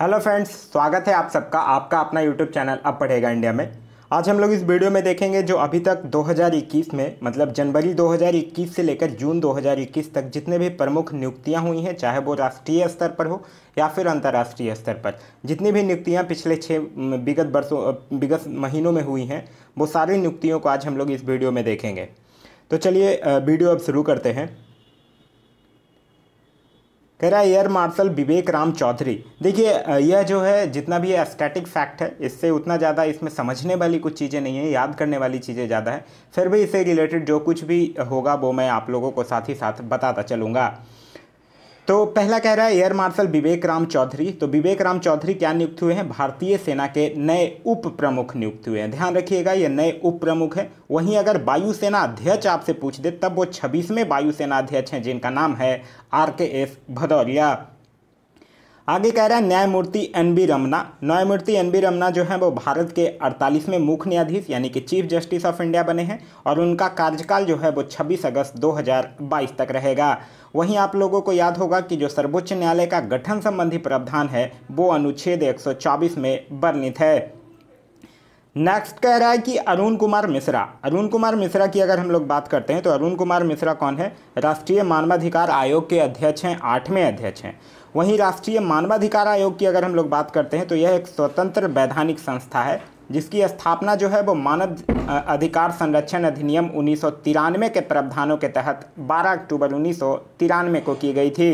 hello friends स्वागत है आप सबका आपका अपना यूट्यूब चैनल अब पढ़ेगा इंडिया में आज हम लोग इस वीडियो में देखेंगे जो अभी तक 2021 में मतलब जनवरी 2021 से लेकर जून 2021 तक जितने भी प्रमुख नियुक्तियां हुई हैं चाहे वो राष्ट्रीय स्तर पर हो या फिर अंतर्राष्ट्रीय स्तर पर जितनी भी नियुक्तियां पिछले छः विगत वर्षों विगत महीनों में हुई हैं वो सारी नियुक्तियों को आज हम लोग इस वीडियो में देखेंगे तो चलिए वीडियो अब शुरू करते हैं कह रहा है एयर मार्शल विवेक राम चौधरी देखिए यह जो है जितना भी एस्टेटिक फैक्ट है इससे उतना ज़्यादा इसमें समझने वाली कुछ चीज़ें नहीं है याद करने वाली चीज़ें ज़्यादा है फिर भी इससे रिलेटेड जो कुछ भी होगा वो मैं आप लोगों को साथ ही साथ बताता चलूँगा तो पहला कह रहा है एयर मार्शल विवेक राम चौधरी तो विवेक राम चौधरी क्या नियुक्त हुए हैं भारतीय सेना के नए उप प्रमुख नियुक्त हुए हैं ध्यान रखिएगा ये नए उप प्रमुख हैं वहीं अगर वायुसेना अध्यक्ष आपसे पूछ दे तब वो छब्बीसवें वायुसेना अध्यक्ष हैं जिनका नाम है आर के एस भदौरिया आगे कह रहा है न्यायमूर्ति एन बी रमना न्यायमूर्ति एन बी रमना जो है वो भारत के अड़तालीसवें मुख्य न्यायाधीश यानी कि चीफ जस्टिस ऑफ इंडिया बने हैं और उनका कार्यकाल जो है वो 26 अगस्त 2022 तक रहेगा वहीं आप लोगों को याद होगा कि जो सर्वोच्च न्यायालय का गठन संबंधी प्रावधान है वो अनुच्छेद एक में वर्णित है नेक्स्ट कह रहा है कि अरुण कुमार मिश्रा अरुण कुमार मिश्रा की अगर हम लोग बात करते हैं तो अरुण कुमार मिश्रा कौन है राष्ट्रीय मानवाधिकार आयोग के अध्यक्ष हैं आठवें अध्यक्ष हैं वहीं राष्ट्रीय मानवाधिकार आयोग की अगर हम लोग बात करते हैं तो यह एक स्वतंत्र वैधानिक संस्था है जिसकी स्थापना जो है वो मानव अधिकार संरक्षण अधिनियम उन्नीस के प्रावधानों के तहत 12 अक्टूबर उन्नीस को की गई थी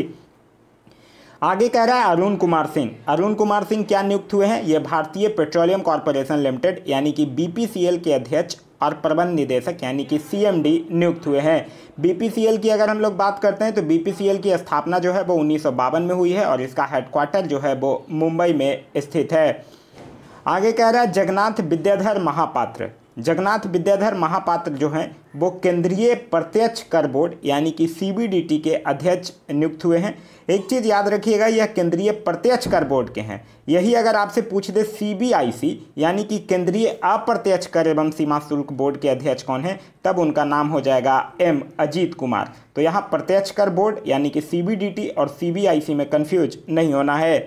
आगे कह रहा है अरुण कुमार सिंह अरुण कुमार सिंह क्या नियुक्त हुए हैं ये भारतीय पेट्रोलियम कॉरपोरेशन लिमिटेड यानी कि बीपीसीएल के अध्यक्ष और प्रबंध निदेशक यानी कि सीएमडी नियुक्त हुए हैं बीपीसीएल की अगर हम लोग बात करते हैं तो बीपीसीएल की स्थापना जो है वो उन्नीस में हुई है और इसका हेडक्वार्टर जो है वो मुंबई में स्थित है आगे कह रहा है जगन्नाथ विद्याधर महापात्र जगन्नाथ विद्याधर महापात्र जो हैं वो केंद्रीय प्रत्यक्ष कर बोर्ड यानी कि सीबीडीटी के अध्यक्ष नियुक्त हुए हैं एक चीज़ याद रखिएगा यह केंद्रीय प्रत्यक्ष कर बोर्ड के हैं यही अगर आपसे पूछ दे सीबीआईसी यानी कि केंद्रीय अप्रत्यक्ष कर एवं सीमा शुल्क बोर्ड के अध्यक्ष कौन हैं तब उनका नाम हो जाएगा एम अजीत कुमार तो यहाँ प्रत्यक्ष कर बोर्ड यानी कि सी और सी में कन्फ्यूज नहीं होना है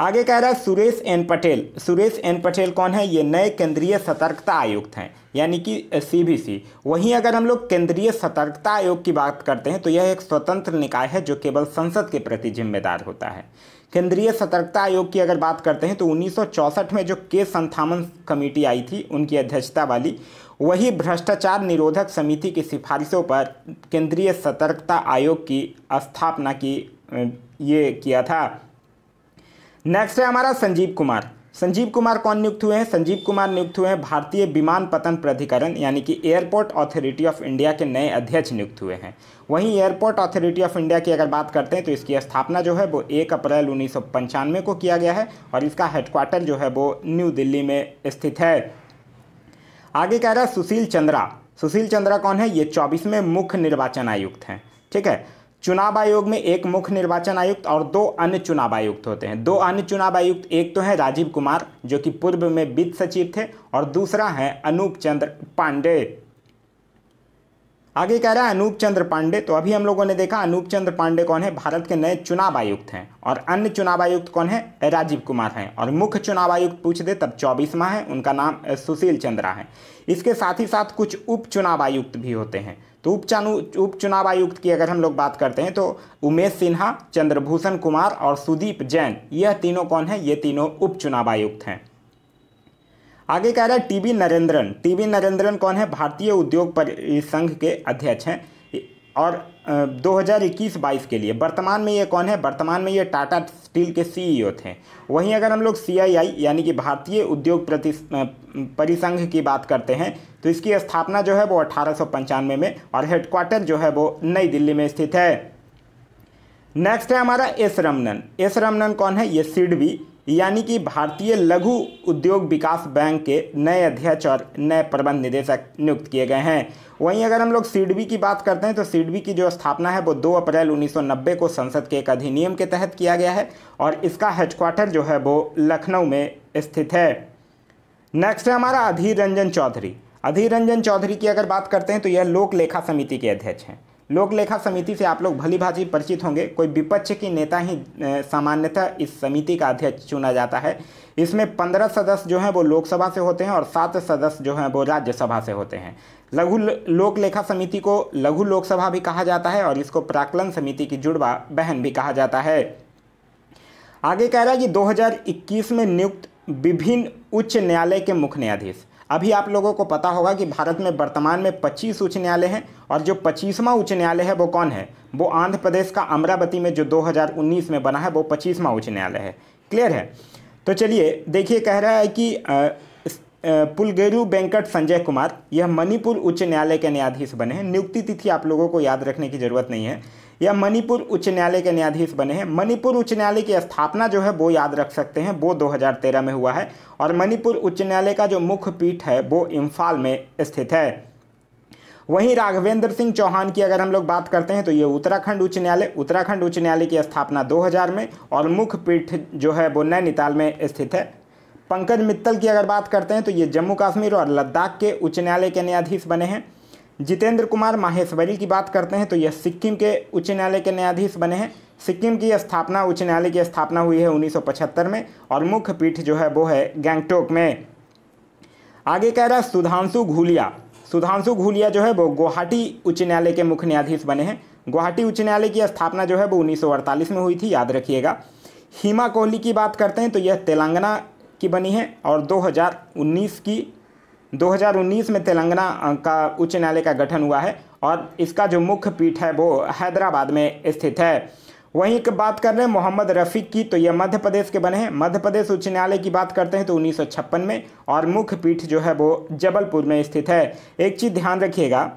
आगे कह रहा है सुरेश एन पटेल सुरेश एन पटेल कौन है ये नए केंद्रीय सतर्कता आयुक्त हैं यानी कि सीबीसी वहीं अगर हम लोग केंद्रीय सतर्कता आयोग की बात करते हैं तो यह एक स्वतंत्र निकाय है जो केवल संसद के प्रति जिम्मेदार होता है केंद्रीय सतर्कता आयोग की अगर बात करते हैं तो उन्नीस में जो के संथामन कमेटी आई थी उनकी अध्यक्षता वाली वही भ्रष्टाचार निरोधक समिति की सिफारिशों पर केंद्रीय सतर्कता आयोग की स्थापना की ये किया था नेक्स्ट है हमारा संजीव कुमार संजीव कुमार कौन नियुक्त हुए हैं संजीव कुमार नियुक्त हुए हैं भारतीय विमान पतन प्राधिकरण यानी कि एयरपोर्ट अथॉरिटी ऑफ इंडिया के नए अध्यक्ष नियुक्त हुए हैं वहीं एयरपोर्ट अथॉरिटी ऑफ इंडिया की अगर बात करते हैं तो इसकी स्थापना जो है वो एक अप्रैल उन्नीस को किया गया है और इसका हेडक्वार्टर जो है वो न्यू दिल्ली में स्थित है आगे कह रहा है सुशील चंद्रा सुशील चंद्रा कौन है ये चौबीसवें मुख्य निर्वाचन आयुक्त हैं ठीक है चुनाव आयोग में एक मुख्य निर्वाचन आयुक्त और दो अन्य चुनाव आयुक्त होते हैं दो अन्य चुनाव आयुक्त एक तो हैं राजीव कुमार जो कि पूर्व में वित्त सचिव थे और दूसरा है अनूप चंद्र पांडे आगे कह रहा है अनूप चंद्र पांडे तो अभी हम लोगों ने देखा अनूप चंद्र पांडे कौन है भारत के नए चुनाव आयुक्त हैं और अन्य चुनाव आयुक्त कौन है राजीव कुमार हैं और मुख्य चुनाव आयुक्त पूछ दे तब चौबीसवा है उनका नाम सुशील चंद्रा है इसके साथ ही साथ कुछ उप चुनाव आयुक्त भी होते हैं तो उप उपचुनाव आयुक्त की अगर हम लोग बात करते हैं तो उमेश सिन्हा चंद्रभूषण कुमार और सुदीप जैन यह तीनों कौन हैं ये तीनों उपचुनाव आयुक्त हैं आगे कह रहा है टीबी नरेंद्रन टीबी नरेंद्रन कौन है भारतीय उद्योग परिसंघ के अध्यक्ष हैं और 2021-22 के लिए वर्तमान में ये कौन है वर्तमान में ये Tata Steel CEO CEO e थे वहीं अगर हम लोग सीआईआई यानी कि भारतीय उद्योग प्रति परिसंघ की बात करते हैं तो इसकी स्थापना जो है वो अठारह में और हेडक्वार्टर जो है वो नई दिल्ली में स्थित है नेक्स्ट है हमारा एस रमनन एस रमनन कौन है ये सिडवी यानी कि भारतीय लघु उद्योग विकास बैंक के नए अध्यक्ष और नए प्रबंध निदेशक नियुक्त किए गए हैं वहीं अगर हम लोग सीडबी की बात करते हैं तो सीडबी की जो स्थापना है वो 2 अप्रैल 1990 को संसद के एक अधिनियम के तहत किया गया है और इसका हेडक्वार्टर जो है वो लखनऊ में स्थित है नेक्स्ट है हमारा अधीर रंजन चौधरी अधीर रंजन चौधरी की अगर बात करते हैं तो यह लोक लेखा समिति के अध्यक्ष हैं लोक लेखा समिति से आप लोग भली परिचित होंगे कोई विपक्ष की नेता ही सामान्यतः इस समिति का अध्यक्ष चुना जाता है इसमें पंद्रह सदस्य जो हैं वो लोकसभा से होते हैं और सात सदस्य जो हैं वो राज्यसभा से होते हैं लघु लोक लेखा समिति को लघु लोकसभा भी कहा जाता है और इसको प्राकलन समिति की जुड़वा बहन भी कहा जाता है आगे कह रहा है कि दो में नियुक्त विभिन्न उच्च न्यायालय के मुख्य न्यायाधीश अभी आप लोगों को पता होगा कि भारत में वर्तमान में 25 उच्च न्यायालय हैं और जो 25वां उच्च न्यायालय है वो कौन है वो आंध्र प्रदेश का अमरावती में जो 2019 में बना है वो 25वां उच्च न्यायालय है क्लियर है तो चलिए देखिए कह रहा है कि पुलगेरू वेंकट संजय कुमार यह मणिपुर उच्च न्यायालय के न्यायाधीश बने हैं नियुक्ति तिथि आप लोगों को याद रखने की जरूरत नहीं है या मणिपुर उच्च न्यायालय के न्यायाधीश बने हैं मणिपुर उच्च न्यायालय की स्थापना जो है वो याद रख सकते हैं वो 2013 में हुआ है और मणिपुर उच्च न्यायालय का जो मुख्य पीठ है वो इम्फाल में स्थित है वहीं राघवेंद्र सिंह चौहान की अगर हम लोग बात करते हैं तो ये उत्तराखंड उच्च न्यायालय उत्तराखंड उच्च न्यायालय की स्थापना 2000 में और मुख्य पीठ जो है वो नैनीताल में स्थित है पंकज मित्तल की अगर बात करते हैं तो ये जम्मू कश्मीर और लद्दाख के उच्च न्यायालय के न्यायाधीश बने हैं जितेंद्र कुमार माहेश्वरी की बात करते हैं तो यह सिक्किम के उच्च न्यायालय के न्यायाधीश बने हैं सिक्किम की स्थापना उच्च न्यायालय की स्थापना हुई है 1975 में और मुख्य पीठ जो है वो है गैंगटोक में आगे कह रहा है सुधांशु घूलिया सुधांशु घूलिया जो है वो गुवाहाटी उच्च न्यायालय के मुख्य न्यायाधीश बने हैं गुवाहाटी उच्च न्यायालय की स्थापना जो है वो उन्नीस में हुई थी याद रखिएगा हीमा कोहली की बात करते हैं तो यह तेलंगाना की बनी है और दो की 2019 में तेलंगाना का उच्च न्यायालय का गठन हुआ है और इसका जो मुख्य पीठ है वो हैदराबाद में स्थित है वहीं एक बात कर रहे हैं मोहम्मद रफ़ीक की तो ये मध्य प्रदेश के बने हैं मध्य प्रदेश उच्च न्यायालय की बात करते हैं तो उन्नीस में और मुख्य पीठ जो है वो जबलपुर में स्थित है एक चीज़ ध्यान रखिएगा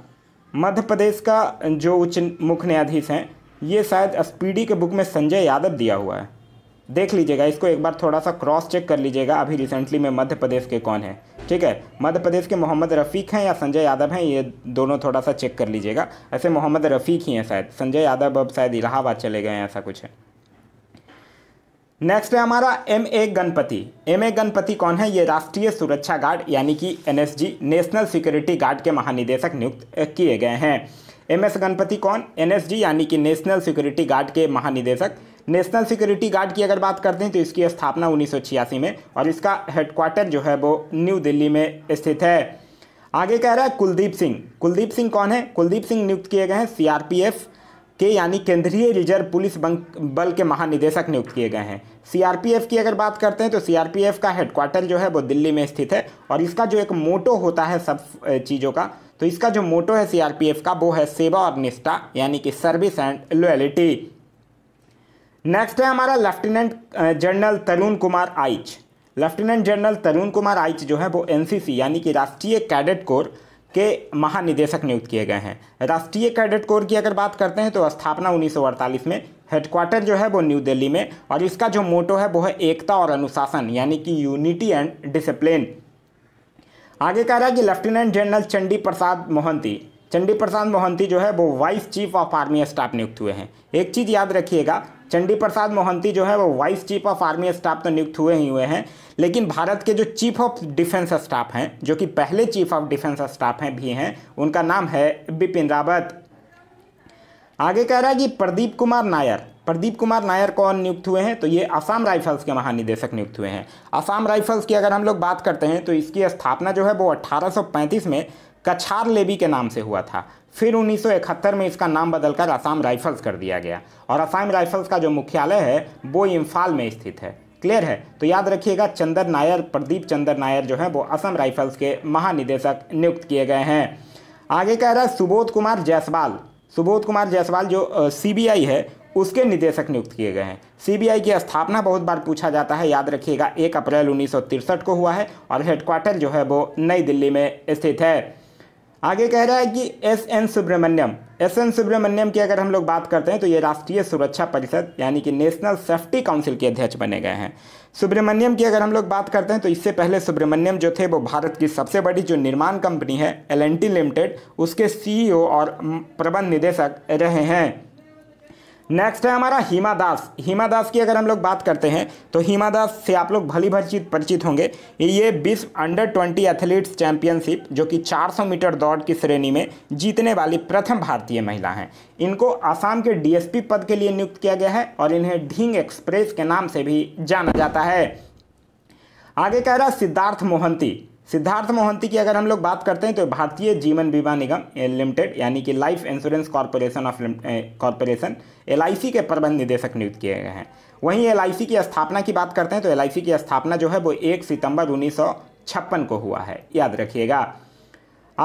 मध्य प्रदेश का जो उच्च मुख्य न्यायाधीश हैं ये शायद स्पीडी के बुक में संजय यादव दिया हुआ है देख लीजिएगा इसको एक बार थोड़ा सा क्रॉस चेक कर लीजिएगा अभी रिसेंटली में मध्य प्रदेश के कौन है ठीक है मध्य प्रदेश के मोहम्मद रफ़ीक हैं या संजय यादव हैं ये दोनों थोड़ा सा चेक कर लीजिएगा ऐसे मोहम्मद रफ़ीक ही हैं शायद संजय यादव अब शायद इलाहाबाद चले गए हैं ऐसा कुछ है नेक्स्ट है हमारा M A Ganapathy M A Ganapathy कौन है ये राष्ट्रीय सुरक्षा गार्ड यानी कि एन नेशनल सिक्योरिटी गार्ड के महानिदेशक नियुक्त किए गए हैं एम एस गणपति कौन एन यानी कि नेशनल सिक्योरिटी गार्ड के महानिदेशक नेशनल सिक्योरिटी गार्ड की अगर बात करते हैं तो इसकी स्थापना उन्नीस में और इसका हेडक्वार्टर जो है वो न्यू दिल्ली में स्थित है आगे कह रहा है कुलदीप सिंह कुलदीप सिंह कौन है कुलदीप सिंह नियुक्त किए गए हैं सीआरपीएफ के यानी केंद्रीय रिजर्व पुलिस बल के महानिदेशक नियुक्त किए गए हैं सीआरपीएफ की अगर बात करते हैं तो सीआरपीएफ का हेडक्वार्टर जो है वो दिल्ली में स्थित है और इसका जो एक मोटो होता है सब चीज़ों का तो इसका जो मोटो है सीआरपीएफ का वो है सेवा और निष्ठा यानी कि सर्विस एंड लोयलिटी नेक्स्ट है हमारा lieutenant general Tarun Kumar Aich lieutenant general Tarun Kumar Aich जो है वो एनसीसी यानी कि राष्ट्रीय कैडेट कोर के महानिदेशक नियुक्त किए गए हैं राष्ट्रीय कैडेट कोर की अगर बात करते हैं तो स्थापना 1948 में हेडक्वार्टर जो है वो न्यू दिल्ली में और इसका जो मोटो है वो है एकता और अनुशासन यानी कि यूनिटी एंड डिसिप्लिन आगे कह रहा है कि लेफ्टिनेंट जनरल चंडी प्रसाद मोहंती चंडी प्रसाद मोहंती जो है वो vice chief of army staff नियुक्त हुए हैं एक चीज़ याद रखिएगा चंडी प्रसाद मोहंती जो है वो vice chief of army staff तो नियुक्त हुए ही हुए हैं लेकिन भारत के जो चीफ ऑफ डिफेंस स्टाफ हैं जो कि पहले चीफ ऑफ डिफेंस स्टाफ हैं भी हैं उनका नाम है बिपिन रावत आगे कह रहा है कि प्रदीप कुमार नायर प्रदीप कुमार नायर कौन नियुक्त हुए हैं तो ये असम राइफल्स के महानिदेशक नियुक्त हुए हैं असम राइफल्स की अगर हम लोग बात करते हैं तो इसकी स्थापना जो है वो 1835 में कछार लेबी के नाम से हुआ था फिर 1971 में इसका नाम बदलकर असम राइफल्स कर दिया गया और असम राइफल्स का जो मुख्यालय है वो इम्फाल में स्थित है क्लियर है तो याद रखिएगा चंदर नायर प्रदीप चंदर नायर जो है वो असम राइफल्स के महानिदेशक नियुक्त किए गए हैं आगे कह रहा है सुबोध कुमार जायसवाल सुबोध कुमार जायसवाल जो सीबीआई है उसके निदेशक नियुक्त किए गए हैं सीबीआई की स्थापना बहुत बार पूछा जाता है याद रखिएगा एक अप्रैल उन्नीस को हुआ है और हेडक्वार्टर जो है वो नई दिल्ली में स्थित है आगे कह रहा है कि S N Subrahmanyam S N Subrahmanyam की अगर हम लोग बात करते हैं तो ये राष्ट्रीय सुरक्षा परिषद यानी कि नेशनल सेफ्टी काउंसिल के अध्यक्ष बने गए हैं सुब्रमण्यम की अगर हम लोग बात करते हैं तो इससे पहले सुब्रमण्यम जो थे वो भारत की सबसे बड़ी जो निर्माण कंपनी है एल लिमिटेड उसके सी e और प्रबंध निदेशक रहे हैं नेक्स्ट है हमारा हिमा दास हिमा दास की अगर हम लोग बात करते हैं तो हिमा दास से आप लोग भली भर परिचित होंगे ये विश्व अंडर ट्वेंटी एथलीट्स चैंपियनशिप जो कि 400 मीटर दौड़ की श्रेणी में जीतने वाली प्रथम भारतीय महिला हैं इनको आसाम के डीएसपी पद के लिए नियुक्त किया गया है और इन्हें ढींग एक्सप्रेस के नाम से भी जाना जाता है आगे कह रहा सिद्धार्थ मोहंती सिद्धार्थ मोहंती की अगर हम लोग बात करते हैं तो भारतीय जीवन बीमा निगम लिमिटेड यानी कि life insurance corporation of corporation L के प्रबंध निदेशक नियुक्त किए गए हैं वहीं एल की स्थापना की बात करते हैं तो एल की स्थापना जो है वो एक सितंबर उन्नीस को हुआ है याद रखिएगा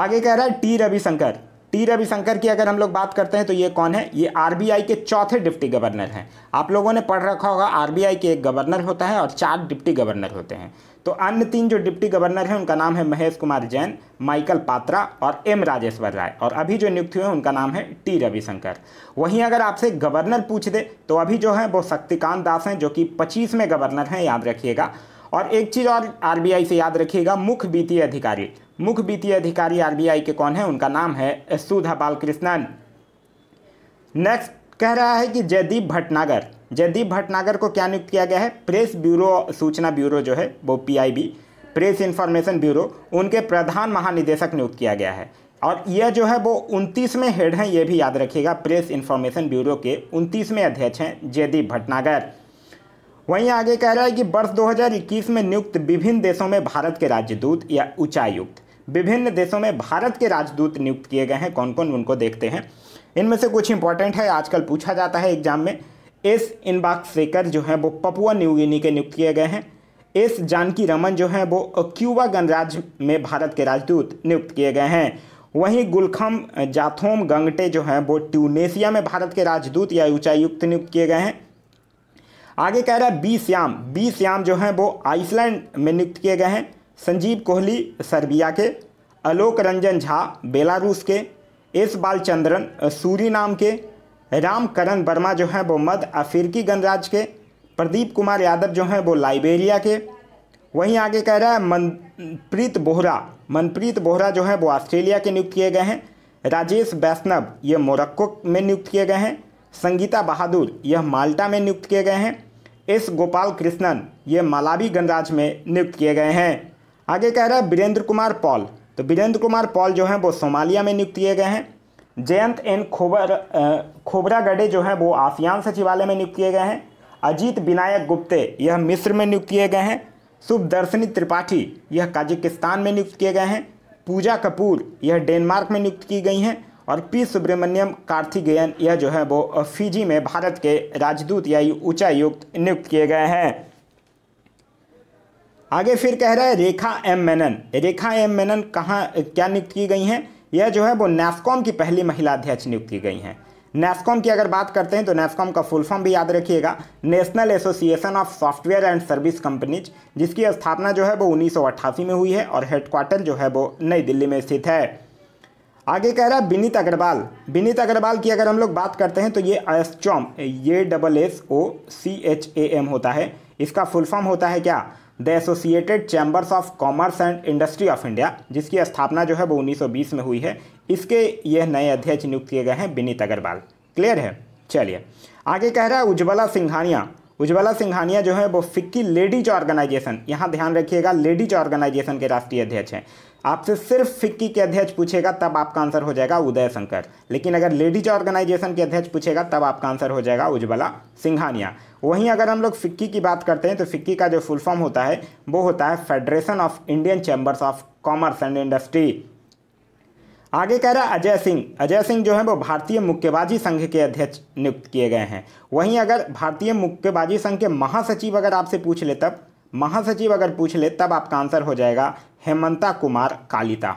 आगे कह रहा है टी रविशंकर टी रविशंकर की अगर हम लोग बात करते हैं तो ये कौन है ये आरबीआई के चौथे डिप्टी गवर्नर हैं आप लोगों ने पढ़ रखा होगा आरबीआई के एक गवर्नर होता है और चार डिप्टी गवर्नर होते हैं तो अन्य तीन जो डिप्टी गवर्नर हैं उनका नाम है महेश कुमार जैन माइकल पात्रा और एम राजेश्वर राय और अभी जो नियुक्त हुए उनका नाम है टी रविशंकर वहीं अगर आपसे गवर्नर पूछ दे तो अभी जो है वो शक्तिकांत दास हैं जो कि पच्चीसवें गवर्नर हैं याद रखिएगा और एक चीज़ और आरबीआई से याद रखिएगा मुख्य वित्तीय अधिकारी मुख्य वित्तीय अधिकारी आरबीआई के कौन है उनका नाम है सुधा बालकृष्णन नेक्स्ट कह रहा है कि जयदीप भटनागर जयदीप भटनागर को क्या नियुक्त किया गया है प्रेस ब्यूरो सूचना ब्यूरो जो है वो पी प्रेस इंफॉर्मेशन ब्यूरो उनके प्रधान महानिदेशक नियुक्त किया गया है और यह जो है वो उनतीसवें हेड हैं ये भी याद रखिएगा प्रेस इंफॉर्मेशन ब्यूरो के उनतीसवें अध्यक्ष हैं जयदीप भटनागर वहीं आगे कह रहा है कि वर्ष 2021 में नियुक्त विभिन्न देशों में भारत के राजदूत या उच्चायुक्त विभिन्न देशों में भारत के राजदूत नियुक्त किए गए हैं कौन कौन उनको देखते हैं इनमें से कुछ इंपॉर्टेंट है आजकल पूछा जाता है एग्जाम में एस इनबाक सेकर जो हैं वो पपुआ न्यू गिनी के नियुक्त किए गए हैं एस जानकी रमन जो हैं वो क्यूबा गणराज्य में भारत के राजदूत नियुक्त किए गए हैं वहीं गुलखम जाथोम गंगटे जो हैं वो ट्यूनेशिया में भारत के राजदूत या उच्चायुक्त नियुक्त किए गए हैं आगे कह रहा है बी श्याम बी श्याम जो हैं वो आइसलैंड में नियुक्त किए गए हैं संजीव कोहली सर्बिया के अलोक रंजन झा बेलारूस के एस बालचंद्रन सूरी के रामकरण वर्मा जो हैं वो मध्य अफ्रीकी गणराज्य के प्रदीप कुमार यादव जो हैं वो लाइबेरिया के वहीं आगे कह रहा है मनप्रीत बोहरा मनप्रीत बोहरा जो है वो ऑस्ट्रेलिया के नियुक्त किए गए हैं राजेश वैष्णव ये मोरक्को में नियुक्त किए गए हैं संगीता बहादुर यह माल्टा में नियुक्त किए गए हैं एस गोपाल कृष्णन ये मालावी गणराज्य में नियुक्त किए गए हैं आगे कह रहा है वीरेंद्र कुमार पॉल तो वीरेंद्र कुमार पॉल जो हैं वो सोमालिया में नियुक्त किए गए हैं जयंत एन खोबर खोबरा गढ़े जो हैं वो आसियान सचिवालय में नियुक्त किए गए हैं अजीत विनायक गुप्ते यह मिस्र में नियुक्त किए गए हैं शुभदर्शनी त्रिपाठी यह काजिकिस्तान में नियुक्त किए गए हैं पूजा कपूर यह डेनमार्क में नियुक्त की गई हैं और पी सुब्रमण्यम कार्थिकेयन यह जो है वो फिजी में भारत के राजदूत या उच्चायुक्त नियुक्त किए गए हैं आगे फिर कह रहा है रेखा एम मेनन रेखा एम मेनन कहाँ क्या नियुक्त की गई हैं यह जो है वो नेफकॉम की पहली महिला अध्यक्ष नियुक्त की गई हैं नेफकॉम की अगर बात करते हैं तो नेफकॉम का फुल फॉर्म भी याद रखिएगा national association of software and service companies जिसकी स्थापना जो है वो उन्नीस में हुई है और हेडक्वार्टर जो है वो नई दिल्ली में स्थित है आगे कह रहा है विनीत अग्रवाल विनीत अग्रवाल की अगर हम लोग बात करते हैं तो ये एसचॉम ये double S O C H A M होता है इसका फुल फॉर्म होता है क्या the associated chambers of commerce and industry of India जिसकी स्थापना जो है वो 1920 में हुई है इसके यह नए अध्यक्ष नियुक्त किए गए हैं विनीत अग्रवाल क्लियर है चलिए आगे कह रहा है उज्ज्वला सिंघानिया उज्ज्वला सिंघानिया जो है वो फिक्की लेडीज ऑर्गेनाइजेशन यहाँ ध्यान रखिएगा लेडीज ऑर्गेनाइजेशन के राष्ट्रीय अध्यक्ष हैं आपसे सिर्फ फिक्की के अध्यक्ष पूछेगा तब आपका आंसर हो जाएगा उदय शंकर लेकिन अगर लेडीज ऑर्गेनाइजेशन के अध्यक्ष पूछेगा तब आपका आंसर हो जाएगा उज्ज्वला सिंघानिया वहीं अगर हम लोग फिक्की की बात करते हैं तो फिक्की का जो फुल फॉर्म होता है वो होता है federation of Indian chambers of commerce and industry आगे कह रहा है अजय सिंह अजय सिंह जो है वो भारतीय मुक्केबाजी संघ के अध्यक्ष नियुक्त किए गए हैं वहीं अगर भारतीय मुक्केबाजी संघ के महासचिव अगर आपसे पूछ ले तब महासचिव अगर पूछ ले तब आपका आंसर हो जाएगा हेमंता कुमार कालिता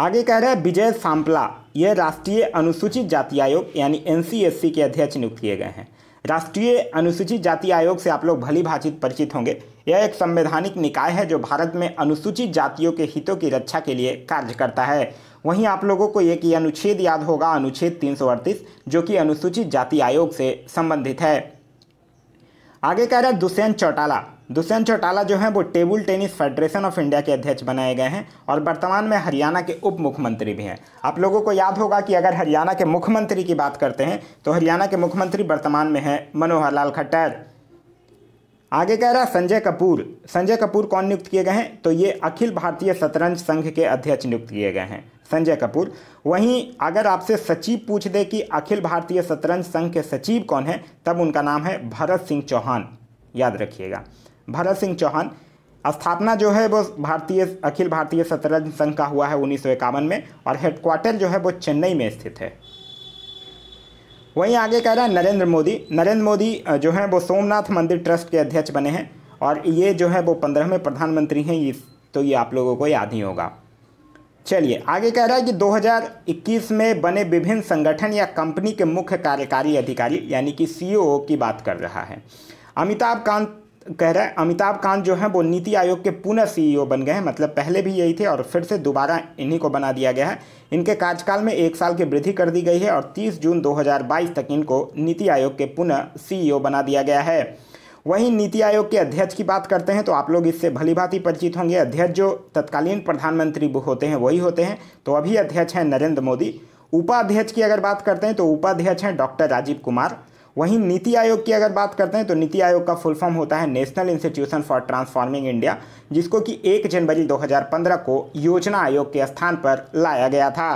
आगे कह रहे हैं विजय सांपला ये राष्ट्रीय अनुसूचित जाति आयोग यानी एनसीएससी के अध्यक्ष नियुक्त किए गए हैं राष्ट्रीय अनुसूचित जाति आयोग से आप लोग भली भांति परिचित होंगे यह एक संवैधानिक निकाय है जो भारत में अनुसूचित जातियों के हितों की रक्षा के लिए कार्य करता है वहीं आप लोगों को एक अनुच्छेद याद होगा अनुच्छेद तीन जो कि अनुसूचित जाति आयोग से संबंधित है आगे कह रहा हैं दुष्यंत चौटाला दुष्यंत चौटाला जो हैं वो table tennis federation of India के अध्यक्ष बनाए गए हैं और वर्तमान में हरियाणा के उप मुख्यमंत्री भी हैं आप लोगों को याद होगा कि अगर हरियाणा के मुख्यमंत्री की बात करते हैं तो हरियाणा के मुख्यमंत्री वर्तमान में हैं मनोहर लाल खट्टर आगे कह रहा संजय कपूर संजय कपूर कौन नियुक्त किए गए हैं तो ये अखिल भारतीय शतरंज संघ के अध्यक्ष नियुक्त किए गए हैं संजय कपूर वहीं अगर आपसे सचिव पूछ दे कि अखिल भारतीय शतरंज संघ के सचिव कौन है तब उनका नाम है भरत सिंह चौहान याद रखिएगा भरत सिंह चौहान स्थापना जो है वो भारतीय अखिल भारतीय शतरंज संघ का हुआ है उन्नीस में और हेडक्वार्टर जो है वो चेन्नई में स्थित है वहीं आगे कह रहा है नरेंद्र मोदी नरेंद्र मोदी जो है वो सोमनाथ मंदिर ट्रस्ट के अध्यक्ष बने हैं और ये जो है वो पंद्रहवें प्रधानमंत्री हैं इस तो ये आप लोगों को याद ही होगा चलिए आगे कह रहा है कि 2021 में बने विभिन्न संगठन या कंपनी के मुख्य कार्यकारी अधिकारी यानी कि सीईओ e की बात कर रहा है अमिताभ कांत कह रहे हैं अमिताभ कांत जो हैं वो नीति आयोग के पुनः सीईओ e बन गए हैं मतलब पहले भी यही थे और फिर से दोबारा इन्हीं को बना दिया गया है इनके कार्यकाल में एक साल की वृद्धि कर दी गई है और 30 जून 2022 तक इनको नीति आयोग के पुनः सीईओ e बना दिया गया है वहीं नीति आयोग के अध्यक्ष की बात करते हैं तो आप लोग इससे भलीभांति परिचित होंगे अध्यक्ष जो तत्कालीन प्रधानमंत्री होते हैं वही होते हैं तो अभी अध्यक्ष हैं नरेंद्र मोदी उपाध्यक्ष की अगर बात करते हैं तो उपाध्यक्ष हैं डॉक्टर राजीव कुमार वहीं नीति आयोग की अगर बात करते हैं तो नीति आयोग का फुल फॉर्म होता है national institution for transforming India जिसको कि 1 जनवरी 2015 को योजना आयोग के स्थान पर लाया गया था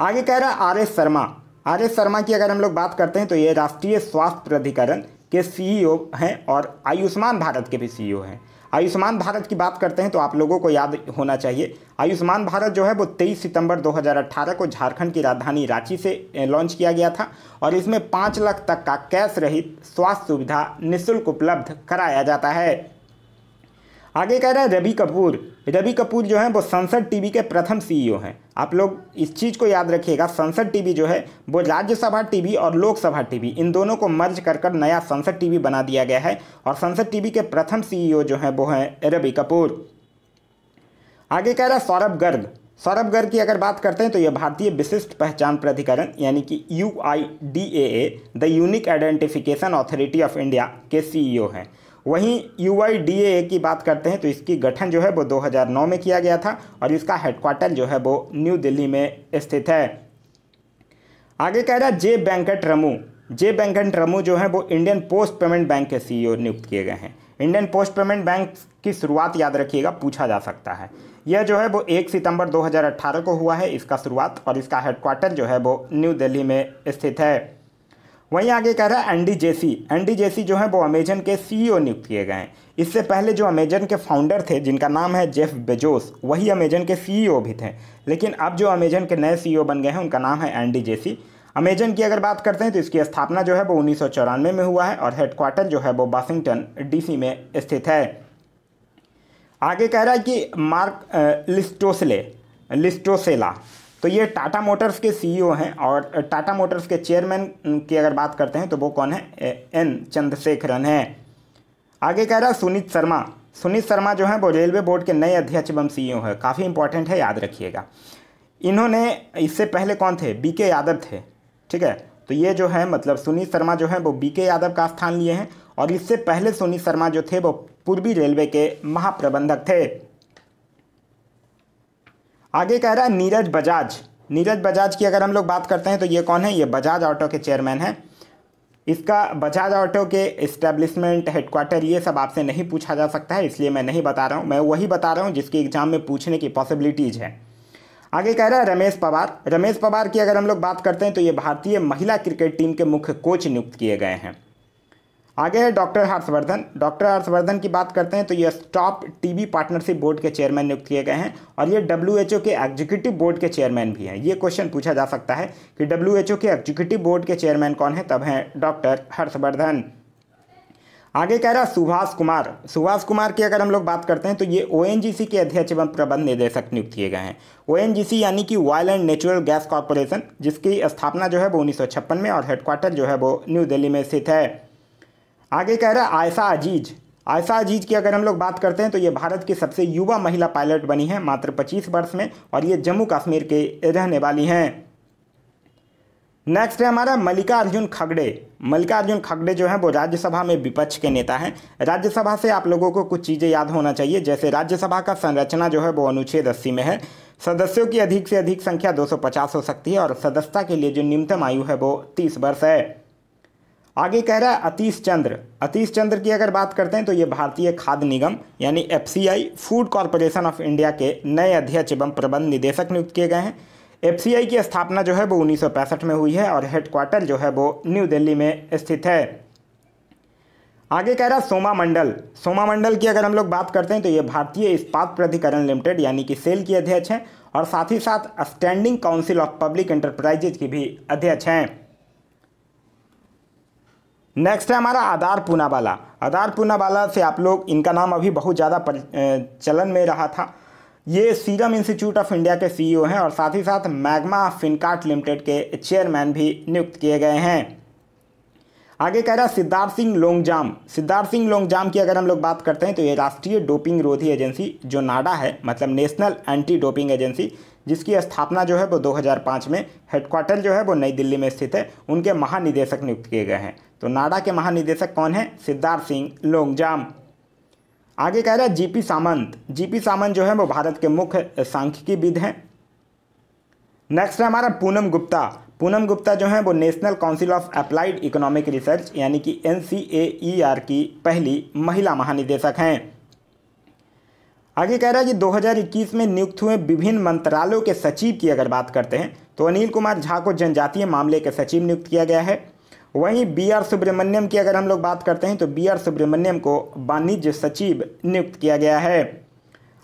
आगे कह रहा R S Sharma R S Sharma की अगर हम लोग बात करते हैं तो ये राष्ट्रीय स्वास्थ्य प्राधिकरण के सीईओ e हैं और आयुष्मान भारत के भी सीईओ e हैं आयुष्मान भारत की बात करते हैं तो आप लोगों को याद होना चाहिए आयुष्मान भारत जो है वो 23 सितंबर 2018 को झारखंड की राजधानी रांची से लॉन्च किया गया था और इसमें पाँच लाख तक का कैश रहित स्वास्थ्य सुविधा निःशुल्क उपलब्ध कराया जाता है आगे कह रहे हैं रवि कपूर रवि कपूर जो है वो संसद टीवी के प्रथम सीईओ e हैं आप लोग इस चीज़ को याद रखिएगा संसद टीवी जो है वो राज्यसभा टीवी और लोकसभा टीवी इन दोनों को मर्ज कर कर नया संसद टीवी बना दिया गया है और संसद टीवी के प्रथम सीईओ e जो हैं वो हैं रवि कपूर आगे कह रहा है सौरभ गर्ग सौरभ गर्ग की अगर बात करते हैं तो यह भारतीय विशिष्ट पहचान प्राधिकरण यानी कि U I D A A the unique identification authority of India के सीईओ e हैं वहीं यू की बात करते हैं तो इसकी गठन जो है वो 2009 में किया गया था और इसका हेडक्वार्टर जो है वो न्यू दिल्ली में स्थित है आगे कह रहा जे बैंकट रमू जे बैंकट रमू जो है वो इंडियन पोस्ट पेमेंट बैंक के सी e नियुक्त किए गए हैं इंडियन पोस्ट पेमेंट बैंक की शुरुआत याद रखिएगा पूछा जा सकता है यह जो है वो 1 सितंबर 2018 को हुआ है इसका शुरुआत और इसका हेडक्वार्टर जो है वो न्यू दिल्ली में स्थित है वहीं आगे कह रहा है एंडी जेसी एंडी जेसी जो है वो अमेजन के सीईओ e नियुक्त किए गए हैं इससे पहले जो अमेजन के फाउंडर थे जिनका नाम है जेफ बेजोस वही अमेजन के सीईओ e भी थे लेकिन अब जो अमेजन के नए सीईओ e बन गए हैं उनका नाम है एंडी जेसी अमेजन की अगर बात करते हैं तो इसकी स्थापना जो है वो उन्नीस में हुआ है और हेडक्वार्टर जो है वो वाशिंगटन डी में स्थित है आगे कह रहा है कि मार्क लिस्टोसले लिस्टोसेला तो ये टाटा मोटर्स के सीईओ e हैं और टाटा मोटर्स के चेयरमैन की अगर बात करते हैं तो वो कौन है एन चंद्रशेखरन है आगे कह रहा सुनीत शर्मा सुनीत शर्मा जो है वो रेलवे बोर्ड के नए अध्यक्ष एवं सीईओ है काफ़ी इंपॉर्टेंट है याद रखिएगा इन्होंने इससे पहले कौन थे बी के यादव थे ठीक है तो ये जो है मतलब सुनीत शर्मा जो है वो बी के यादव का स्थान लिए हैं और इससे पहले सुनीत शर्मा जो थे वो पूर्वी रेलवे के महाप्रबंधक थे आगे कह रहा है नीरज बजाज नीरज बजाज की अगर हम लोग बात करते हैं तो ये कौन है ये बजाज ऑटो के चेयरमैन हैं इसका बजाज ऑटो के इस्टेब्लिशमेंट हेडक्वार्टर ये सब आपसे नहीं पूछा जा सकता है इसलिए मैं नहीं बता रहा हूँ मैं वही बता रहा हूँ जिसकी एग्जाम में पूछने की पॉसिबिलिटीज़ है आगे कह रहा है रमेश पवार रमेश पवार की अगर हम लोग बात करते हैं तो ये भारतीय महिला क्रिकेट टीम के मुख्य कोच नियुक्त किए गए हैं आगे है डॉक्टर हर्षवर्धन डॉक्टर हर्षवर्धन की बात करते हैं तो ये स्टॉप टीबी पार्टनरशिप बोर्ड के चेयरमैन नियुक्त किए गए हैं और ये डब्ल्यू के एग्जीक्यूटिव बोर्ड के चेयरमैन भी हैं ये क्वेश्चन पूछा जा सकता है कि डब्ल्यू के एग्जीक्यूटिव बोर्ड के चेयरमैन कौन है तब हैं डॉक्टर हर्षवर्धन आगे कह रहा सुभाष कुमार सुभाष कुमार की अगर हम लोग बात करते हैं तो ये ओ के अध्यक्ष एवं प्रबंध निदेशक नियुक्त किए गए हैं ओ यानी कि oil and natural gas corporation जिसकी स्थापना जो है वो उन्नीस में और हेडक्वार्टर जो है वो न्यू दिल्ली में स्थित है आगे कह रहा है आयशा अजीज आयशा अजीज की अगर हम लोग बात करते हैं तो ये भारत की सबसे युवा महिला पायलट बनी है मात्र 25 वर्ष में और ये जम्मू कश्मीर के रहने वाली हैं नेक्स्ट है हमारा मल्लिका अर्जुन खगड़े मल्लिका अर्जुन खगड़े जो है वो राज्यसभा में विपक्ष के नेता हैं राज्यसभा से आप लोगों को कुछ चीज़ें याद होना चाहिए जैसे राज्यसभा का संरचना जो है वो अनुच्छेद अस्सी में है सदस्यों की अधिक से अधिक संख्या 250 हो सकती है और सदस्यता के लिए जो न्यूनतम आयु है वो 30 वर्ष है आगे कह रहा है अतीश चंद्र अतीश चंद्र की अगर बात करते हैं तो ये भारतीय खाद्य निगम यानी FCI food corporation of India के नए अध्यक्ष एवं प्रबंध निदेशक नियुक्त किए गए हैं एफसीआई की स्थापना जो है वो उन्नीस में हुई है और हेडक्वार्टर जो है वो न्यू दिल्ली में स्थित है आगे कह रहा सोमा मंडल सोमा मंडल की अगर हम लोग बात करते हैं तो ये भारतीय इस्पात प्राधिकरण लिमिटेड यानी कि सेल की अध्यक्ष हैं और साथ ही साथ standing council of public enterprises की भी अध्यक्ष हैं नेक्स्ट है हमारा आधार पूनावाला आधार पूनावाला से आप लोग इनका नाम अभी बहुत ज़्यादा चलन में रहा था ये सीरम इंस्टीट्यूट ऑफ इंडिया के सीईओ e हैं और साथ ही साथ मैग्मा फिनकार्ट लिमिटेड के चेयरमैन भी नियुक्त किए गए हैं आगे कह रहा सिद्धार्थ सिंह लोंगजाम सिद्धार्थ सिंह लोंगजाम की अगर हम लोग बात करते हैं तो ये राष्ट्रीय डोपिंग रोधी एजेंसी जो नाडा है मतलब नेशनल एंटी डोपिंग एजेंसी जिसकी स्थापना जो है वो 2005 में हेडक्वार्टर जो है वो नई दिल्ली में स्थित है उनके महानिदेशक नियुक्त किए गए हैं तो नाडा के महानिदेशक कौन है सिद्धार्थ सिंह लोंगजाम आगे कह रहा है जीपी सामंत जीपी सामंत जो है वो भारत के मुख्य सांख्यिकीविद हैं नेक्स्ट है हमारा पूनम गुप्ता पूनम गुप्ता जो है वो national council of applied economic research यानी कि एन e की पहली महिला महानिदेशक हैं आगे कह रहा है कि 2021 में नियुक्त हुए विभिन्न मंत्रालयों के सचिव की अगर बात करते हैं तो अनिल कुमार झा को जनजातीय मामले के सचिव नियुक्त किया गया है वहीं बी आर सुब्रमण्यम की अगर हम लोग बात करते हैं तो बी आर सुब्रमण्यम को वाणिज्य सचिव नियुक्त किया गया है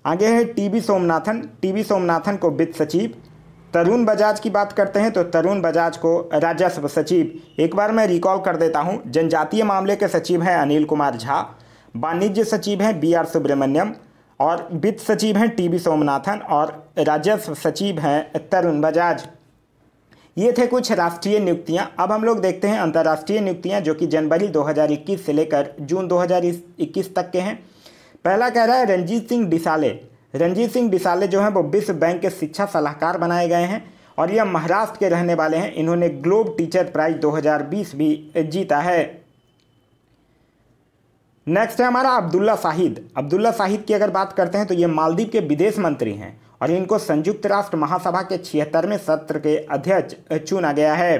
आगे है टीबी सोमनाथन टीबी सोमनाथन को वित्त सचिव तरुण बजाज की बात करते हैं तो तरुण बजाज को राजस्व सचिव एक बार मैं रिकॉल कर देता हूं जनजातीय मामले के सचिव हैं अनिल कुमार झा वाणिज्य सचिव हैं बी आर सुब्रमण्यम और वित्त सचिव हैं टी बी सोमनाथन और राजस्व सचिव हैं तरुण बजाज ये थे कुछ राष्ट्रीय नियुक्तियां अब हम लोग देखते हैं अंतर्राष्ट्रीय नियुक्तियां जो कि जनवरी 2021 से लेकर जून 2021 तक के हैं पहला कह रहा है रंजीत सिंह डिसाले रंजीत सिंह डिसाले जो हैं वो विश्व बैंक के शिक्षा सलाहकार बनाए गए हैं और यह महाराष्ट्र के रहने वाले हैं इन्होंने ग्लोब टीचर प्राइज 2020 भी जीता है नेक्स्ट है हमारा अब्दुल्ला साहिद अब्दुल्ला साहिद की अगर बात करते हैं तो ये मालदीव के विदेश मंत्री हैं और इनको संयुक्त राष्ट्र महासभा के छिहत्तरवें सत्र के अध्यक्ष चुना गया है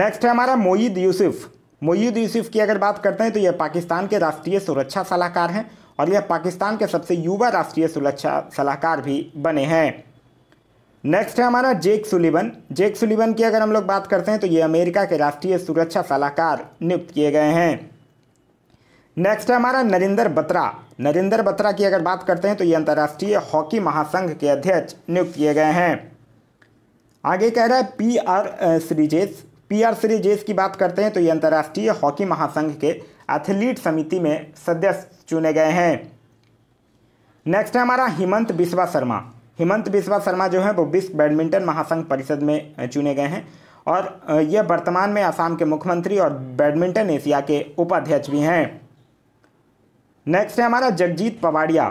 नेक्स्ट है हमारा मोईद यूसुफ मोईद यूसुफ की अगर बात करते हैं तो यह पाकिस्तान के राष्ट्रीय सुरक्षा सलाहकार हैं और यह पाकिस्तान के सबसे युवा राष्ट्रीय सुरक्षा सलाहकार भी बने हैं नेक्स्ट है हमारा जेक सुलिवन जेक सुलिवन की अगर हम लोग बात करते हैं तो ये अमेरिका के राष्ट्रीय सुरक्षा सलाहकार नियुक्त किए गए हैं नेक्स्ट है हमारा नरेंद्र बत्रा नरेंद्र बत्रा की अगर बात करते हैं तो ये अंतर्राष्ट्रीय हॉकी महासंघ के अध्यक्ष नियुक्त किए गए हैं आगे कह रहा है P R Sreejesh P R Sreejesh की बात करते हैं तो ये अंतर्राष्ट्रीय हॉकी महासंघ के एथलीट समिति में सदस्य चुने गए हैं नेक्स्ट है हमारा हेमंत बिस्वा शर्मा हेमंत बिस्वा शर्मा जो है वो विश्व बैडमिंटन महासंघ परिषद में चुने गए हैं और यह वर्तमान में आसाम के मुख्यमंत्री और बैडमिंटन एशिया के उपाध्यक्ष भी हैं नेक्स्ट है हमारा जगजीत पवाड़िया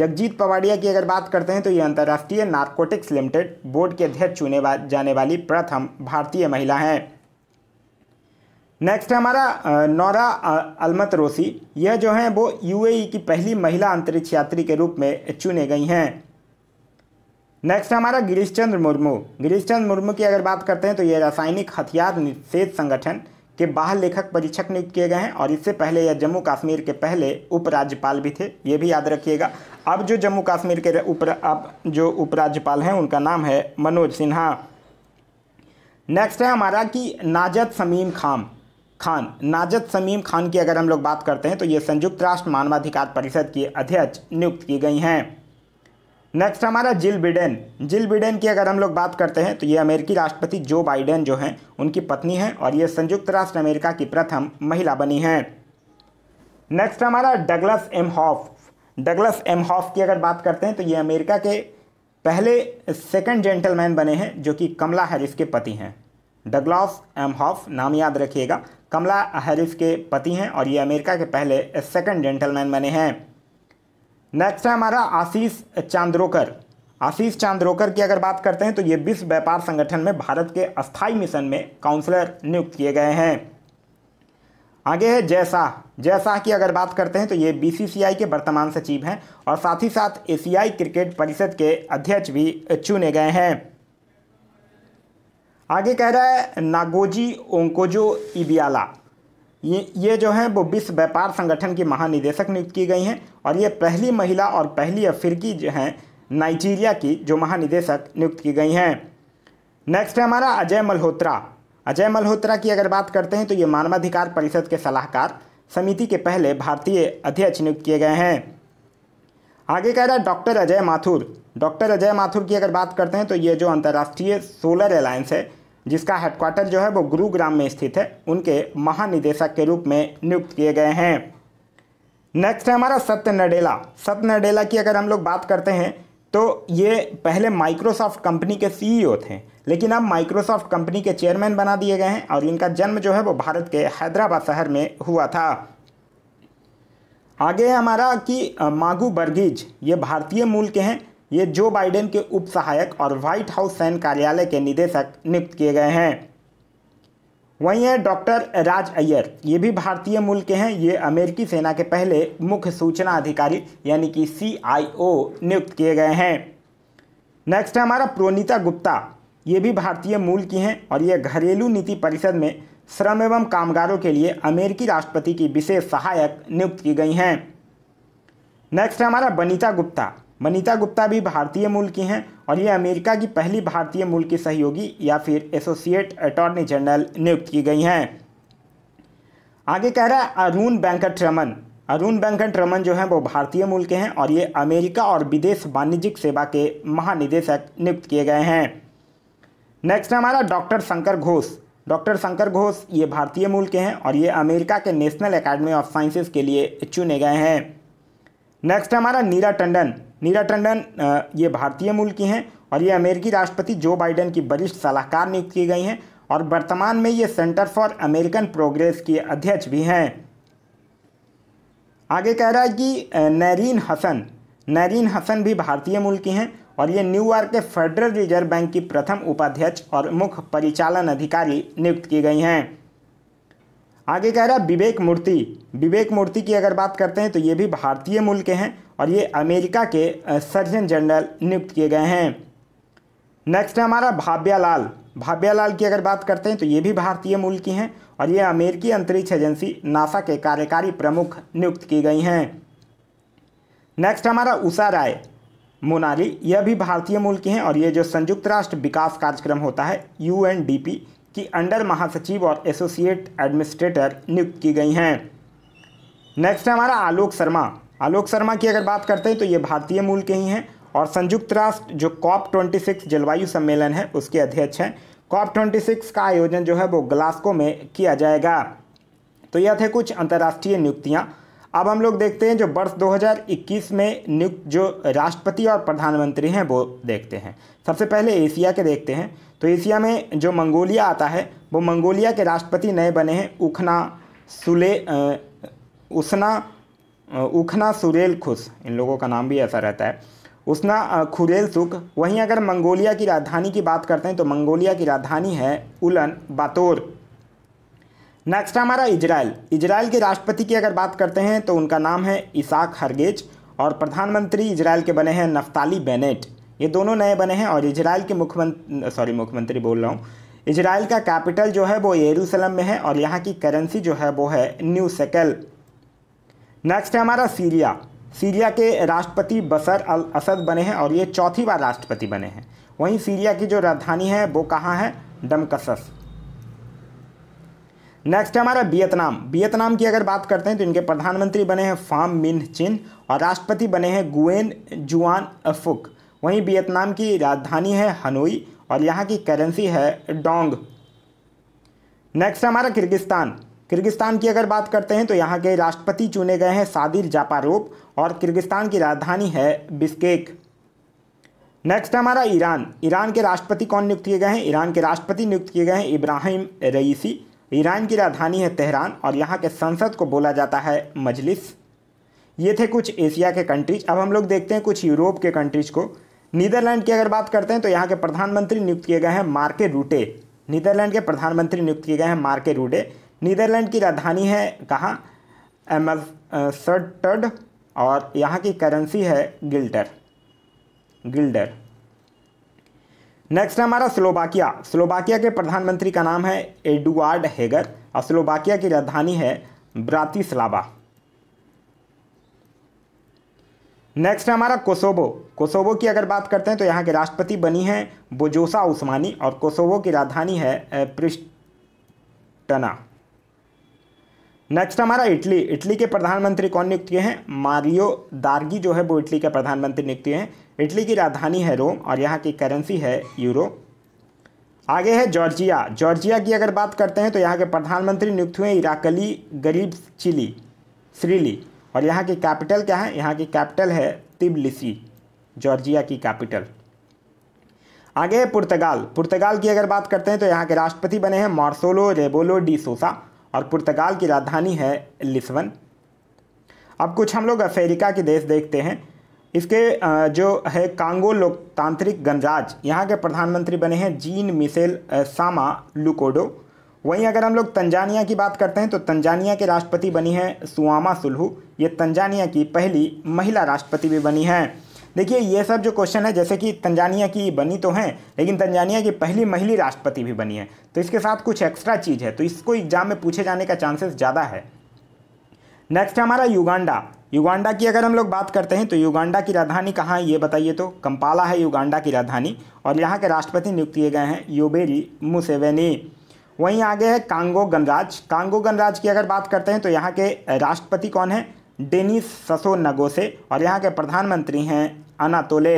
जगजीत पवाड़िया की अगर बात करते हैं तो ये अंतर्राष्ट्रीय नार्कोटिक्स लिमिटेड बोर्ड के अध्यक्ष चुने जाने वाली प्रथम भारतीय महिला हैं नेक्स्ट है हमारा नौरा अलमत रोसी यह जो हैं वो यूएई e की पहली महिला अंतरिक्ष यात्री के रूप में चुने गई हैं नेक्स्ट है हमारा गिरीश चंद्र मुर्मू गिरीश चंद्र मुर्मू की अगर बात करते हैं तो ये रासायनिक हथियार निषेध संगठन के बाह्य लेखक परीक्षक नियुक्त किए गए हैं और इससे पहले यह जम्मू कश्मीर के पहले उपराज्यपाल भी थे ये भी याद रखिएगा अब जो जम्मू कश्मीर के उप अब जो उपराज्यपाल हैं उनका नाम है मनोज सिन्हा नेक्स्ट है हमारा कि नाजद समीम खान खान नाजद समीम खान की अगर हम लोग बात करते हैं तो ये संयुक्त राष्ट्र मानवाधिकार परिषद की अध्यक्ष नियुक्त की गई हैं नेक्स्ट हमारा जिल बिडेन जिल बिडेन की अगर हम लोग बात करते हैं तो ये अमेरिकी राष्ट्रपति जो बाइडेन जो हैं उनकी पत्नी हैं और ये संयुक्त राष्ट्र अमेरिका की प्रथम महिला बनी हैं नेक्स्ट हमारा Douglas M Hoff Douglas M Hoff की अगर बात करते हैं तो ये अमेरिका के पहले सेकेंड जेंटलमैन बने हैं जो कि कमला हैरिस के पति हैं डगलॉस एम हॉफ नाम याद रखिएगा कमला हैरिस के पति हैं और ये अमेरिका के पहले सेकेंड जेंटलमैन बने हैं नेक्स्ट है हमारा आशीष चांद्रोकर आशीष चांद्रोकर की अगर बात करते हैं तो ये विश्व व्यापार संगठन में भारत के अस्थाई मिशन में काउंसलर नियुक्त किए गए हैं आगे है जय शाह जय शाह की अगर बात करते हैं तो ये बीसीसीआई के वर्तमान सचिव हैं और साथ ही साथ एशियाई क्रिकेट परिषद के अध्यक्ष भी चुने गए हैं आगे कह रहा है नागोजी ओंकोजो इबियाला ये ये जो हैं वो विश्व व्यापार संगठन की महानिदेशक नियुक्त की गई हैं और ये पहली महिला और पहली अफ्रीकी जो हैं नाइजीरिया की जो महानिदेशक नियुक्त की गई हैं नेक्स्ट है हमारा अजय मल्होत्रा अजय मल्होत्रा की अगर बात करते हैं तो ये मानवाधिकार परिषद के सलाहकार समिति के पहले भारतीय अध्यक्ष नियुक्त किए गए हैं आगे कह रहा है डॉक्टर अजय माथुर डॉक्टर अजय माथुर की अगर बात करते हैं तो ये जो अंतर्राष्ट्रीय सोलर अलायंस है जिसका हेडक्वार्टर जो है वो गुरुग्राम में स्थित है उनके महानिदेशक के रूप में नियुक्त किए गए हैं नेक्स्ट है हमारा सत्य नडेला सत्य नडेला की अगर हम लोग बात करते हैं तो ये पहले माइक्रोसॉफ्ट कंपनी के सीईओ थे लेकिन अब माइक्रोसॉफ्ट कंपनी के चेयरमैन बना दिए गए हैं और इनका जन्म जो है वो भारत के हैदराबाद शहर में हुआ था आगे हमारा कि मागू बर्गीज ये भारतीय मूल के हैं ये जो बाइडेन के उप सहायक और व्हाइट हाउस सैन्य कार्यालय के निदेशक नियुक्त किए गए हैं वहीं है डॉक्टर राज अय्यर ये भी भारतीय मूल के हैं ये अमेरिकी सेना के पहले मुख्य सूचना अधिकारी यानी कि सीआईओ नियुक्त किए गए हैं नेक्स्ट है हमारा प्रोनीता गुप्ता ये भी भारतीय मूल की हैं और ये घरेलू नीति परिषद में श्रम एवं कामगारों के लिए अमेरिकी राष्ट्रपति की विशेष सहायक नियुक्त की गई हैं नेक्स्ट है हमारा बनीता गुप्ता मनीता गुप्ता भी भारतीय मूल की हैं और ये अमेरिका की पहली भारतीय मूल की सहयोगी या फिर एसोसिएट अटॉर्नी जनरल नियुक्त की गई हैं आगे कह रहा है अरुण वेंकट रमन अरुण वेंकट रमन जो हैं वो भारतीय मूल के हैं और ये अमेरिका और विदेश वाणिज्यिक सेवा के महानिदेशक नियुक्त किए गए हैं नेक्स्ट हमारा डॉक्टर शंकर घोष डॉक्टर शंकर घोष ये भारतीय मूल के हैं और ये अमेरिका के नेशनल अकेडमी ऑफ साइंसेज के लिए चुने गए हैं नेक्स्ट हमारा नीरा टंडन नीरा टंडन ये भारतीय मूल की हैं और ये अमेरिकी राष्ट्रपति जो बाइडेन की वरिष्ठ सलाहकार नियुक्त की गई हैं और वर्तमान में ये सेंटर फॉर अमेरिकन प्रोग्रेस की अध्यक्ष भी हैं आगे कह रहा है कि नरीन हसन नरीन हसन भी भारतीय मूल की हैं और ये न्यूयॉर्क के फेडरल रिजर्व बैंक की प्रथम उपाध्यक्ष और मुख्य परिचालन अधिकारी नियुक्त की गई हैं आगे कह रहा है विवेक मूर्ति विवेक मूर्ति की अगर बात करते हैं तो ये भी भारतीय मूल के हैं और ये अमेरिका के सर्जन जनरल नियुक्त किए गए हैं नेक्स्ट है हमारा भाव्या लाल की अगर बात करते हैं तो ये भी भारतीय मूल की हैं और ये अमेरिकी अंतरिक्ष एजेंसी नासा के कार्यकारी प्रमुख नियुक्त की गई हैं नेक्स्ट हमारा उषा राय मोनाली यह भी भारतीय मूल की हैं और ये जो संयुक्त राष्ट्र विकास कार्यक्रम होता है यू की अंडर महासचिव और एसोसिएट एडमिनिस्ट्रेटर नियुक्त की गई हैं नेक्स्ट है हमारा आलोक शर्मा आलोक शर्मा की अगर बात करते हैं तो ये भारतीय मूल के ही हैं और संयुक्त राष्ट्र जो कॉप सिक्स जलवायु सम्मेलन है उसके अध्यक्ष हैं कॉप सिक्स का आयोजन जो है वो ग्लास्को में किया जाएगा तो यह थे कुछ अंतर्राष्ट्रीय नियुक्तियाँ अब हम लोग देखते हैं जो वर्ष 2021 में नियुक्त जो राष्ट्रपति और प्रधानमंत्री हैं वो देखते हैं सबसे पहले एशिया के देखते हैं तो एशिया में जो मंगोलिया आता है वो मंगोलिया के राष्ट्रपति नए बने हैं उखना सुले उसना उखना सुरेल खुश इन लोगों का नाम भी ऐसा रहता है उसना खुरेल सुख वहीं अगर मंगोलिया की राजधानी की बात करते हैं तो मंगोलिया की राजधानी है उलन बातोर नेक्स्ट हमारा इजराइल इजराइल के राष्ट्रपति की अगर बात करते हैं तो उनका नाम है इसाक हरगेज और प्रधानमंत्री इजराइल के बने हैं नफ्ताली बेनेट ये दोनों नए बने हैं और इजराइल के मुख्यमंत्री सॉरी मुख्यमंत्री बोल रहा हूँ इजराइल का कैपिटल जो है वो येरूसलम में है और यहाँ की करेंसी जो है वो है न्यू सेकल नेक्स्ट है हमारा सीरिया सीरिया के राष्ट्रपति बसर अल असद बने हैं और ये चौथी बार राष्ट्रपति बने हैं वहीं सीरिया की जो राजधानी है वो कहाँ है डमकसस नेक्स्ट है हमारा वियतनाम वियतनाम की अगर बात करते हैं तो इनके प्रधानमंत्री बने हैं फाम मिन चिन और राष्ट्रपति बने हैं गुएन जुआन अफुक वहीं वियतनाम की राजधानी है हनोई और यहाँ की करेंसी है डोंग नेक्स्ट हमारा किर्गिस्तान किर्गिस्तान की अगर बात करते हैं तो यहाँ के राष्ट्रपति चुने गए हैं सादिर जापारोप और किर्गिस्तान की राजधानी है बिस्केक नेक्स्ट हमारा ईरान ईरान के राष्ट्रपति कौन नियुक्त किए गए हैं ईरान के राष्ट्रपति नियुक्त किए गए हैं इब्राहिम रईसी ईरान की राजधानी है तेहरान और यहाँ के संसद को बोला जाता है मजलिस ये थे कुछ एशिया के कंट्रीज अब हम लोग देखते हैं कुछ यूरोप के कंट्रीज को नीदरलैंड की अगर बात करते हैं तो यहाँ के प्रधानमंत्री नियुक्त किए गए हैं मार्के रूटे नीदरलैंड के प्रधानमंत्री नियुक्त किए गए हैं मार्के रूटे नीदरलैंड की राजधानी है कहाँ एमसटर्ड और यहाँ की करेंसी है गिल्टर गिल्डर नेक्स्ट है हमारा स्लोवाकिया स्लोवाकिया के प्रधानमंत्री का नाम है एडुआर्ड हेगर और स्लोवाकिया की राजधानी है ब्रातिस्लावा नेक्स्ट है हमारा कोसोवो कोसोवो की अगर बात करते हैं तो यहाँ के राष्ट्रपति बनी हैं बोजोसा उस्मानी और कोसोवो की राजधानी है प्रिस्टना नेक्स्ट हमारा इटली इटली के प्रधानमंत्री कौन नियुक्त किए हैं मारियो दार्गी जो है वो इटली के प्रधानमंत्री नियुक्त हैं इटली की राजधानी है रोम और यहाँ की करेंसी है यूरो आगे है जॉर्जिया जॉर्जिया की अगर बात करते हैं तो यहाँ के प्रधानमंत्री नियुक्त हुए इराकली गरीब चिली श्रीली और यहाँ की कैपिटल क्या है यहाँ की कैपिटल है तिबलिसी जॉर्जिया की कैपिटल आगे है पुर्तगाल पुर्तगाल की अगर बात करते हैं तो यहाँ के राष्ट्रपति बने हैं मार्सोलो रेबोलो डी सोसा और पुर्तगाल की राजधानी है लिस्बन अब कुछ हम लोग अफ्रीका के देश देखते हैं इसके जो है कांगो लोकतांत्रिक गणराज यहाँ के प्रधानमंत्री बने हैं जीन मिसेल सामा लुकोडो वहीं अगर हम लोग तंजानिया की बात करते हैं तो तंजानिया के राष्ट्रपति बनी हैं सुआमा सुल्हू ये तंजानिया की पहली महिला राष्ट्रपति भी बनी हैं देखिए ये सब जो क्वेश्चन है जैसे कि तंजानिया की बनी तो हैं लेकिन तंजानिया की पहली महिला राष्ट्रपति भी बनी है तो इसके साथ कुछ एक्स्ट्रा चीज़ है तो इसको एग्जाम में पूछे जाने का चांसेस ज़्यादा है नेक्स्ट है हमारा युगांडा युगांडा की अगर हम लोग बात करते हैं तो युगांडा की राजधानी कहाँ है ये बताइए तो कंपाला है युगांडा की राजधानी और यहाँ के राष्ट्रपति नियुक्त किए गए हैं यूबेरी मुसेवेनी वहीं आगे है कांगो गणराज कांगो गणराज की अगर बात करते हैं तो यहाँ के राष्ट्रपति कौन है डेनिस ससो नगोसे और यहाँ के प्रधानमंत्री हैं अनातोले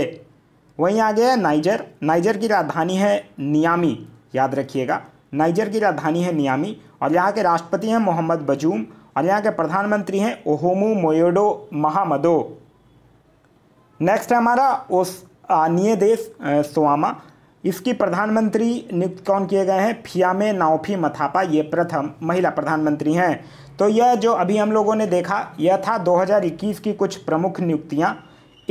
वहीं आगे है नाइजर नाइजर की राजधानी है नियामी याद रखिएगा नाइजर की राजधानी है नियामी और यहाँ के राष्ट्रपति हैं मोहम्मद बजूम और यहाँ के प्रधानमंत्री हैं ओहोमो मोयोडो महामदो नेक्स्ट है हमारा निय देश सोआमा इसकी प्रधानमंत्री नियुक्त कौन किए गए हैं फियामे नाओफी मथापा ये प्रथम महिला प्रधानमंत्री हैं तो यह जो अभी हम लोगों ने देखा यह था 2021 की कुछ प्रमुख नियुक्तियां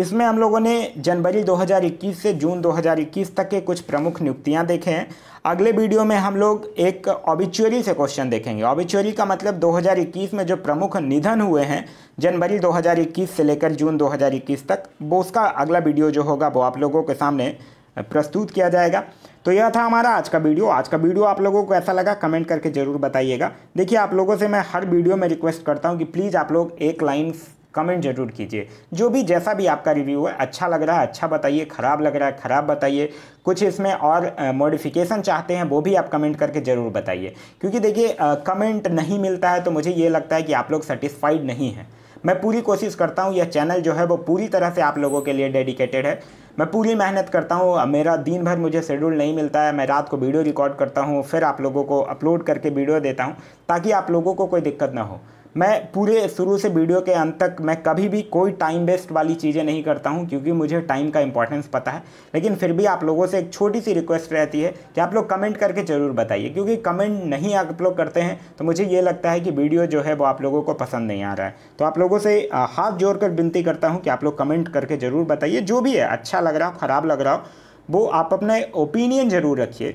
इसमें हम लोगों ने जनवरी 2021 से जून 2021 तक के कुछ प्रमुख नियुक्तियां देखे हैं अगले वीडियो में हम लोग एक ऑबिचुअरी से क्वेश्चन देखेंगे ऑबिचुअरी का मतलब 2021 में जो प्रमुख निधन हुए हैं जनवरी 2021 से लेकर जून 2021 तक वो उसका अगला वीडियो जो होगा वो आप लोगों के सामने प्रस्तुत किया जाएगा तो यह था हमारा आज का वीडियो आज का वीडियो आप लोगों को ऐसा लगा कमेंट करके ज़रूर बताइएगा देखिए आप लोगों से मैं हर वीडियो में रिक्वेस्ट करता हूँ कि प्लीज़ आप लोग एक लाइन कमेंट जरूर कीजिए जो भी जैसा भी आपका रिव्यू है अच्छा लग रहा है अच्छा बताइए ख़राब लग रहा है ख़राब बताइए कुछ इसमें और मॉडिफिकेशन चाहते हैं वो भी आप कमेंट करके ज़रूर बताइए क्योंकि देखिए कमेंट नहीं मिलता है तो मुझे ये लगता है कि आप लोग सेटिस्फाइड नहीं हैं मैं पूरी कोशिश करता हूँ यह चैनल जो है वो पूरी तरह से आप लोगों के लिए डेडिकेटेड है मैं पूरी मेहनत करता हूँ मेरा दिन भर मुझे शेड्यूल नहीं मिलता है मैं रात को वीडियो रिकॉर्ड करता हूँ फिर आप लोगों को अपलोड करके वीडियो देता हूँ ताकि आप लोगों को कोई दिक्कत ना हो मैं पूरे शुरू से वीडियो के अंत तक मैं कभी भी कोई टाइम वेस्ट वाली चीज़ें नहीं करता हूँ क्योंकि मुझे टाइम का इंपॉर्टेंस पता है लेकिन फिर भी आप लोगों से एक छोटी सी रिक्वेस्ट रहती है कि आप लोग कमेंट करके ज़रूर बताइए क्योंकि कमेंट नहीं आप लोग करते हैं तो मुझे ये लगता है कि वीडियो जो है वो आप लोगों को पसंद नहीं आ रहा है तो आप लोगों से हाथ जोड़ कर विनती करता हूँ कि आप लोग कमेंट करके ज़रूर बताइए जो भी है अच्छा लग रहा हो ख़राब लग रहा हो वो आप अपने ओपिनियन ज़रूर रखिए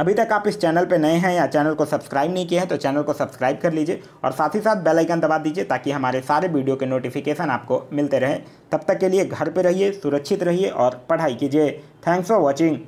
अभी तक आप इस चैनल पर नए हैं या चैनल को सब्सक्राइब नहीं किया है तो चैनल को सब्सक्राइब कर लीजिए और साथ ही साथ बेल आइकन दबा दीजिए ताकि हमारे सारे वीडियो के नोटिफिकेशन आपको मिलते रहें तब तक के लिए घर पर रहिए सुरक्षित रहिए और पढ़ाई कीजिए थैंक्स फॉर वॉचिंग